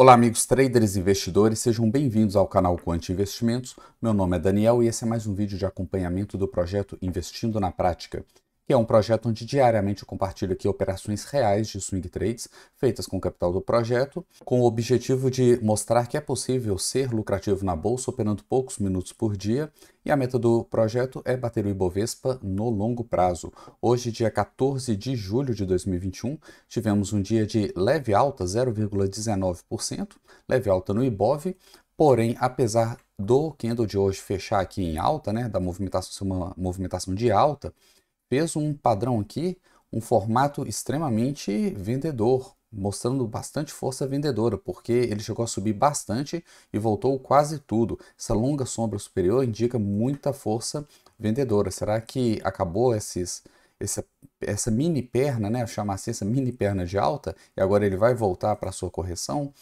Olá, amigos traders e investidores, sejam bem-vindos ao canal Quant Investimentos. Meu nome é Daniel e esse é mais um vídeo de acompanhamento do projeto Investindo na Prática que é um projeto onde diariamente eu compartilho aqui operações reais de swing trades feitas com o capital do projeto, com o objetivo de mostrar que é possível ser lucrativo na bolsa operando poucos minutos por dia e a meta do projeto é bater o Ibovespa no longo prazo. Hoje, dia 14 de julho de 2021, tivemos um dia de leve alta, 0,19%, leve alta no Ibov, porém, apesar do candle de hoje fechar aqui em alta, né, da movimentação, uma movimentação de alta, peso, um padrão aqui, um formato extremamente vendedor, mostrando bastante força vendedora, porque ele chegou a subir bastante e voltou quase tudo. Essa longa sombra superior indica muita força vendedora. Será que acabou esses, essa, essa mini perna, né? chamar assim, essa mini perna de alta, e agora ele vai voltar para sua correção?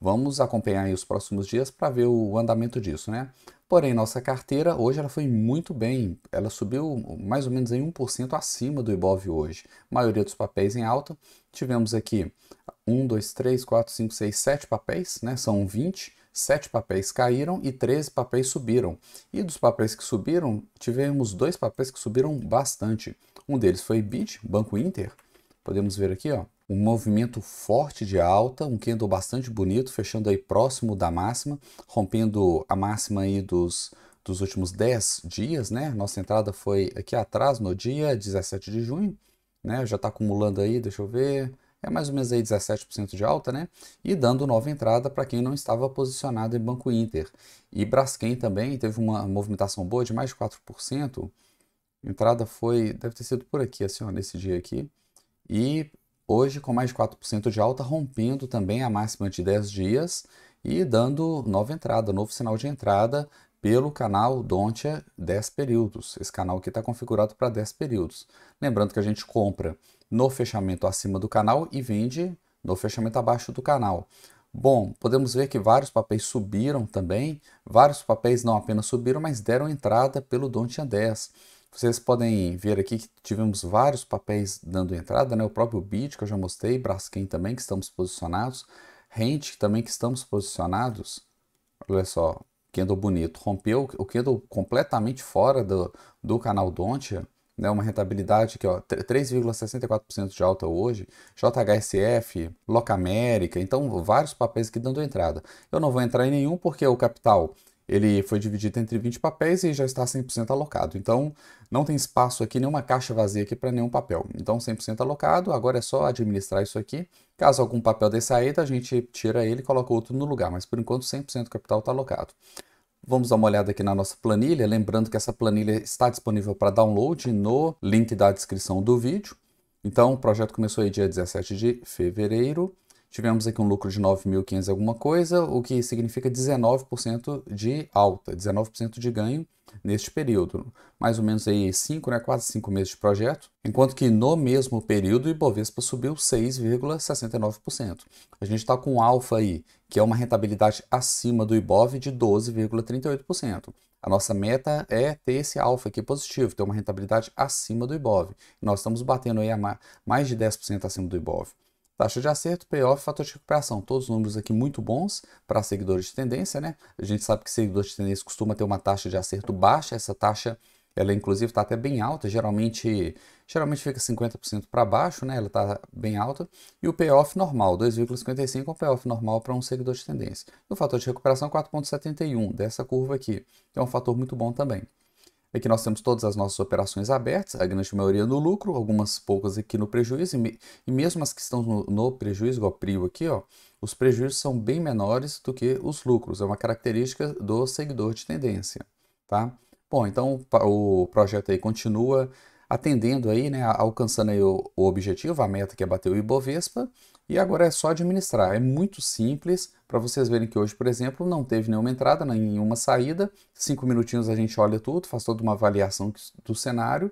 Vamos acompanhar os próximos dias para ver o andamento disso, né? Porém, nossa carteira hoje ela foi muito bem, ela subiu mais ou menos em 1% acima do Ibov hoje. A maioria dos papéis em alta. Tivemos aqui 1, 2, 3, 4, 5, 6, 7 papéis, né? São 20. 7 papéis caíram e 13 papéis subiram. E dos papéis que subiram, tivemos dois papéis que subiram bastante. Um deles foi BID, Banco Inter. Podemos ver aqui, ó, um movimento forte de alta, um candle bastante bonito, fechando aí próximo da máxima, rompendo a máxima aí dos, dos últimos 10 dias, né? Nossa entrada foi aqui atrás no dia 17 de junho, né? Já está acumulando aí, deixa eu ver, é mais ou menos aí 17% de alta, né? E dando nova entrada para quem não estava posicionado em Banco Inter. E Braskem também teve uma movimentação boa de mais de 4%. Entrada foi, deve ter sido por aqui, assim, ó, nesse dia aqui. E hoje com mais de 4% de alta, rompendo também a máxima de 10 dias e dando nova entrada, novo sinal de entrada pelo canal Dontia 10 períodos. Esse canal aqui está configurado para 10 períodos. Lembrando que a gente compra no fechamento acima do canal e vende no fechamento abaixo do canal. Bom, podemos ver que vários papéis subiram também, vários papéis não apenas subiram, mas deram entrada pelo Dontia 10. Vocês podem ver aqui que tivemos vários papéis dando entrada, né? O próprio BID, que eu já mostrei, Braskem também, que estamos posicionados, Rente também, que estamos posicionados. Olha só, Kendall bonito. Rompeu o Kendall completamente fora do, do canal Dontia, né? Uma rentabilidade que, ó, 3,64% de alta hoje. JHSF, Locamérica, então vários papéis aqui dando entrada. Eu não vou entrar em nenhum porque o capital ele foi dividido entre 20 papéis e já está 100% alocado. Então, não tem espaço aqui, nenhuma caixa vazia aqui para nenhum papel. Então, 100% alocado, agora é só administrar isso aqui. Caso algum papel dê saída, a gente tira ele e coloca outro no lugar, mas por enquanto 100% capital está alocado. Vamos dar uma olhada aqui na nossa planilha, lembrando que essa planilha está disponível para download no link da descrição do vídeo. Então, o projeto começou aí dia 17 de fevereiro Tivemos aqui um lucro de 9.500 alguma coisa, o que significa 19% de alta, 19% de ganho neste período. Mais ou menos aí 5, né, quase 5 meses de projeto. Enquanto que no mesmo período o Ibovespa subiu 6,69%. A gente está com um alfa aí, que é uma rentabilidade acima do Ibov de 12,38%. A nossa meta é ter esse alfa aqui positivo, ter uma rentabilidade acima do Ibov. Nós estamos batendo aí a mais de 10% acima do Ibov. Taxa de acerto, payoff, fator de recuperação, todos números aqui muito bons para seguidores de tendência, né? A gente sabe que seguidores de tendência costuma ter uma taxa de acerto baixa, essa taxa ela inclusive está até bem alta, geralmente geralmente fica 50% para baixo, né? Ela está bem alta. E o payoff normal, 2,55 é o payoff normal para um seguidor de tendência. E o fator de recuperação 4,71 dessa curva aqui. É um fator muito bom também. Aqui é nós temos todas as nossas operações abertas, a grande maioria no lucro, algumas poucas aqui no prejuízo, e, me, e mesmo as que estão no, no prejuízo, igual PRIO aqui, ó, os prejuízos são bem menores do que os lucros, é uma característica do seguidor de tendência, tá? Bom, então o projeto aí continua atendendo aí, né, alcançando aí o, o objetivo, a meta que é bater o Ibovespa, e agora é só administrar, é muito simples, para vocês verem que hoje, por exemplo, não teve nenhuma entrada, nenhuma saída, cinco minutinhos a gente olha tudo, faz toda uma avaliação do cenário,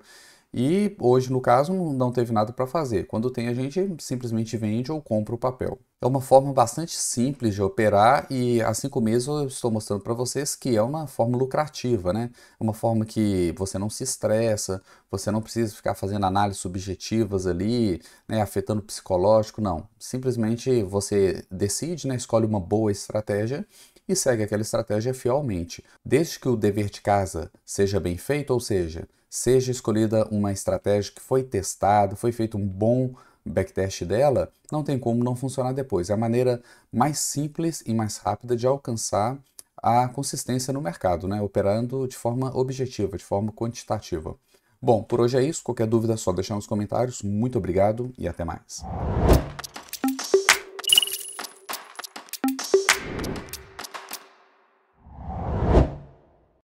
e hoje, no caso, não teve nada para fazer. Quando tem, a gente simplesmente vende ou compra o papel. É uma forma bastante simples de operar e há cinco meses eu estou mostrando para vocês que é uma forma lucrativa, né? É uma forma que você não se estressa, você não precisa ficar fazendo análises subjetivas ali, né? afetando o psicológico, não. Simplesmente você decide, né? escolhe uma boa estratégia e segue aquela estratégia fielmente. Desde que o dever de casa seja bem feito, ou seja, seja escolhida uma estratégia que foi testada, foi feito um bom backtest dela, não tem como não funcionar depois. É a maneira mais simples e mais rápida de alcançar a consistência no mercado, né? operando de forma objetiva, de forma quantitativa. Bom, por hoje é isso. Qualquer dúvida é só deixar nos comentários. Muito obrigado e até mais.